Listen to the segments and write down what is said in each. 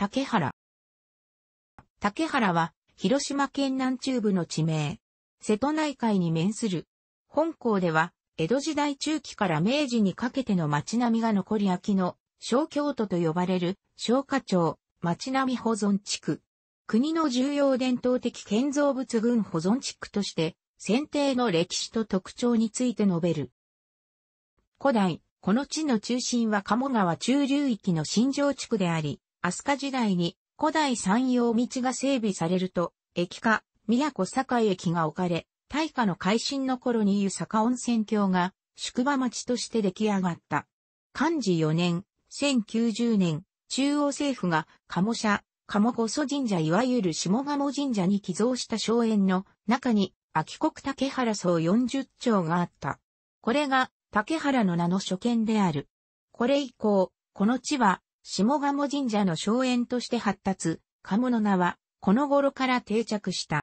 竹原。竹原は、広島県南中部の地名。瀬戸内海に面する。本校では、江戸時代中期から明治にかけての町並みが残り秋の、小京都と呼ばれる、小花町、町並み保存地区。国の重要伝統的建造物群保存地区として、選定の歴史と特徴について述べる。古代、この地の中心は鴨川中流域の新城地区であり、飛鳥時代に古代山陽道が整備されると、駅下、古堺駅が置かれ、大化の改新の頃に湯坂温泉郷が宿場町として出来上がった。漢字4年、1090年、中央政府が鴨社、鴨こ祖神社いわゆる下鴨神社に寄贈した荘園の中に秋国竹原荘40丁があった。これが竹原の名の初見である。これ以降、この地は下鴨神社の荘園として発達、鴨の名は、この頃から定着した。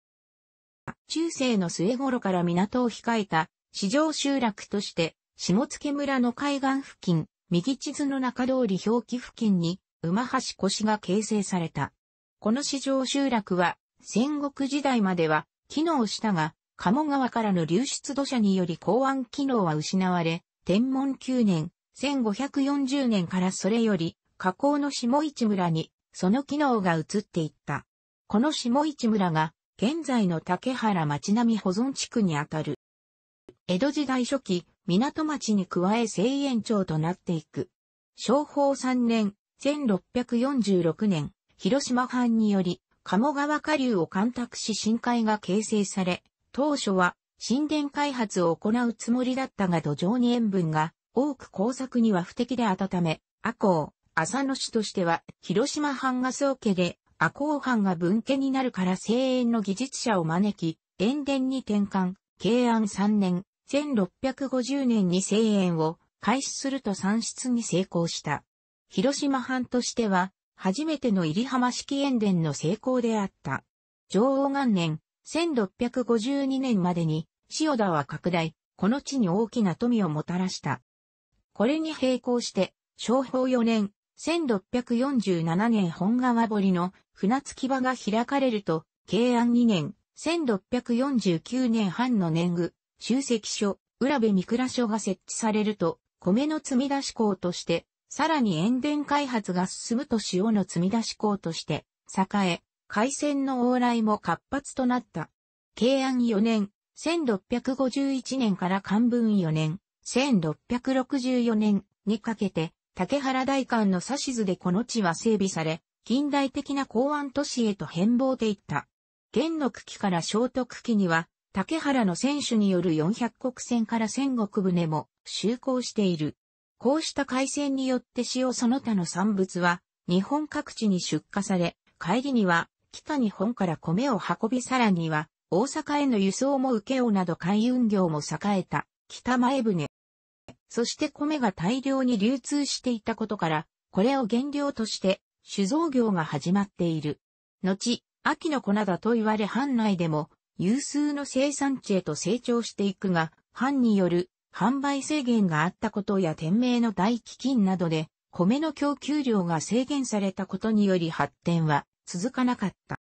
中世の末頃から港を控えた、市場集落として、下付村の海岸付近、右地図の中通り表記付近に、馬橋越が形成された。この市場集落は、戦国時代までは、機能したが、鴨川からの流出土砂により港湾機能は失われ、天文9年、1540年からそれより河口の下市村に、その機能が移っていった。この下市村が、現在の竹原町並保存地区にあたる。江戸時代初期、港町に加え西園町となっていく。昭法3年、1646年、広島藩により、鴨川下流を干拓し深海が形成され、当初は神殿開発を行うつもりだったが土壌に塩分が多く工作には不適で温め、阿公、浅野市としては、広島藩が宗家で、赤穂藩が分家になるから声援の技術者を招き、塩田に転換、慶安3年、1650年に声援を開始すると算出に成功した。広島藩としては、初めての入浜式塩田の成功であった。上王元年、1652年までに、塩田は拡大、この地に大きな富をもたらした。これに並行して、昭法4年、1647年本川堀の船着き場が開かれると、慶安2年、1649年半の年貢、集積所、浦部三倉所が設置されると、米の積み出し港として、さらに塩田開発が進むと塩の積み出し港として、栄え、海鮮の往来も活発となった。慶安4年、1651年から漢文4年、1664年にかけて、竹原大官の指図でこの地は整備され、近代的な港湾都市へと変貌でいった。元の区から聖徳期には、竹原の選手による400国船から千国船も就航している。こうした海戦によって塩その他の産物は、日本各地に出荷され、帰りには、北日本から米を運びさらには、大阪への輸送も受けようなど海運業も栄えた、北前船。そして米が大量に流通していたことから、これを原料として酒造業が始まっている。後、秋の粉だと言われ藩内でも有数の生産地へと成長していくが、藩による販売制限があったことや天名の大飢饉などで、米の供給量が制限されたことにより発展は続かなかった。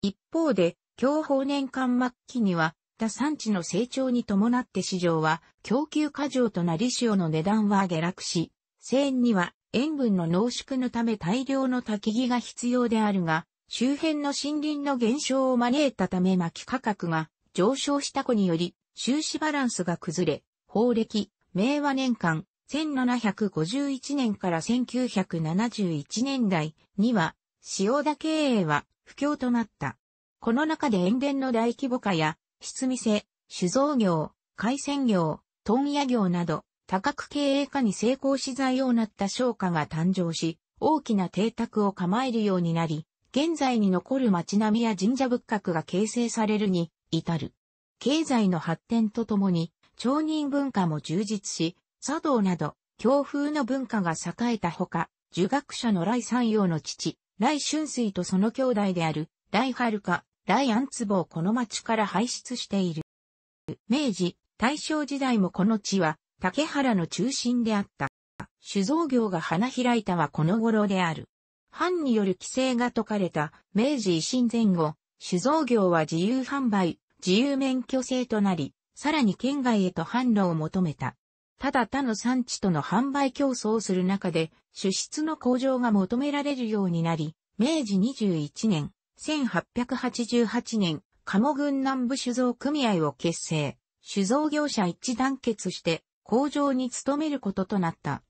一方で、享保年間末期にはった産地の成長に伴って市場は供給過剰となり塩の値段は下落し、生には塩分の濃縮のため大量の焚き木が必要であるが、周辺の森林の減少を招いたため薪価格が上昇した子により、収支バランスが崩れ、法暦、明和年間、1751年から1971年代には、塩田経営は不況となった。この中で塩田の大規模化や質店、酒造業、海鮮業、豚屋業など、多角経営化に成功し材をなった商家が誕生し、大きな邸宅を構えるようになり、現在に残る町並みや神社仏閣が形成されるに至る。経済の発展とともに、町人文化も充実し、茶道など、強風の文化が栄えたほか、儒学者の来山陽の父、来春水とその兄弟である、大春か、大安壺をこの町から排出している。明治、大正時代もこの地は竹原の中心であった。酒造業が花開いたはこの頃である。藩による規制が解かれた明治維新前後、酒造業は自由販売、自由免許制となり、さらに県外へと販路を求めた。ただ他の産地との販売競争をする中で、主質の向上が求められるようになり、明治21年、1888年、鴨群南部酒造組合を結成、酒造業者一致団結して工場に勤めることとなった。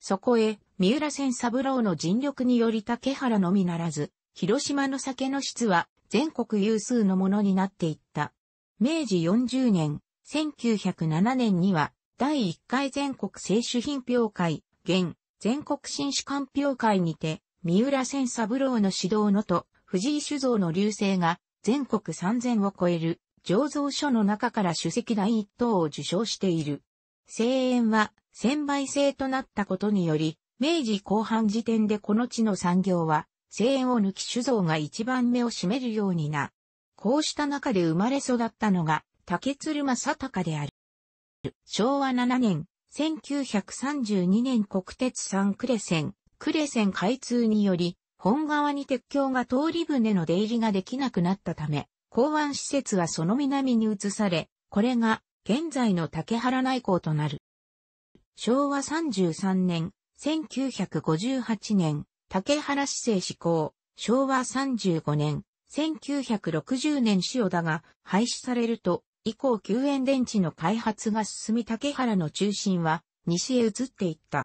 そこへ、三浦千三郎の尽力により竹原のみならず、広島の酒の質は全国有数のものになっていった。明治40年、1907年には、第1回全国清酒品評会、現、全国新酒鑑評会にて、三浦千三郎の指導のと、藤井酒造の流星が全国3000を超える醸造所の中から主席第一等を受賞している。声援は1000倍制となったことにより、明治後半時点でこの地の産業は、声援を抜き酒造が一番目を占めるようにな。こうした中で生まれ育ったのが、竹鶴正隆である。昭和7年、1932年国鉄三呉線、呉線開通により、本川に鉄橋が通り船の出入りができなくなったため、港湾施設はその南に移され、これが現在の竹原内港となる。昭和33年、1958年、竹原市政施行、昭和35年、1960年塩田が廃止されると、以降救援電池の開発が進み竹原の中心は西へ移っていった。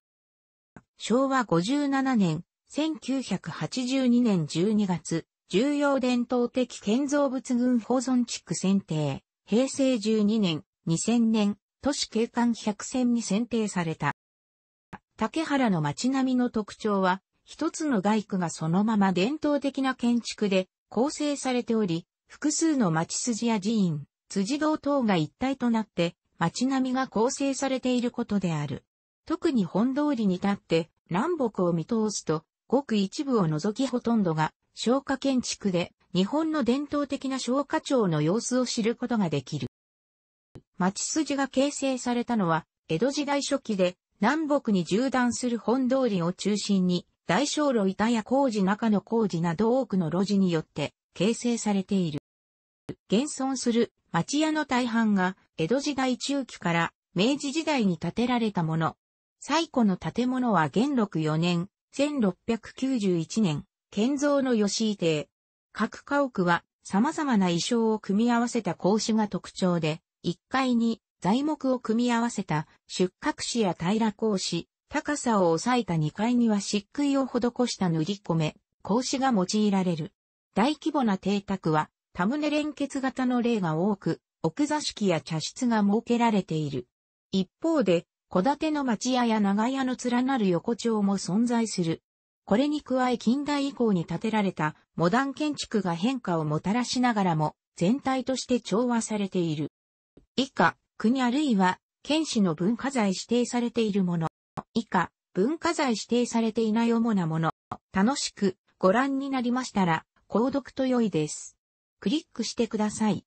昭和57年、1982年12月、重要伝統的建造物群保存地区選定、平成12年、2000年、都市景観百選に選定された。竹原の街並みの特徴は、一つの街区がそのまま伝統的な建築で構成されており、複数の町筋や寺院、辻堂等が一体となって街並みが構成されていることである。特に本通りに立って南北を見通すとごく一部を除きほとんどが、昭和建築で、日本の伝統的な昭和町の様子を知ることができる。町筋が形成されたのは、江戸時代初期で、南北に縦断する本通りを中心に、大小路板や工事中の工事など多くの路地によって形成されている。現存する町屋の大半が江戸時代中期から明治時代に建てられたもの。最古の建物は元禄4年、1691年、建造の吉井邸。各家屋は様々な衣装を組み合わせた格子が特徴で、1階に材木を組み合わせた出格子や平格子、高さを抑えた2階には漆喰を施した塗り込め、格子が用いられる。大規模な邸宅は、タムネ連結型の例が多く、奥座敷や茶室が設けられている。一方で、戸建ての町屋や長屋の連なる横丁も存在する。これに加え近代以降に建てられたモダン建築が変化をもたらしながらも全体として調和されている。以下、国あるいは県市の文化財指定されているもの。以下、文化財指定されていない主なもの。楽しくご覧になりましたら、購読と良いです。クリックしてください。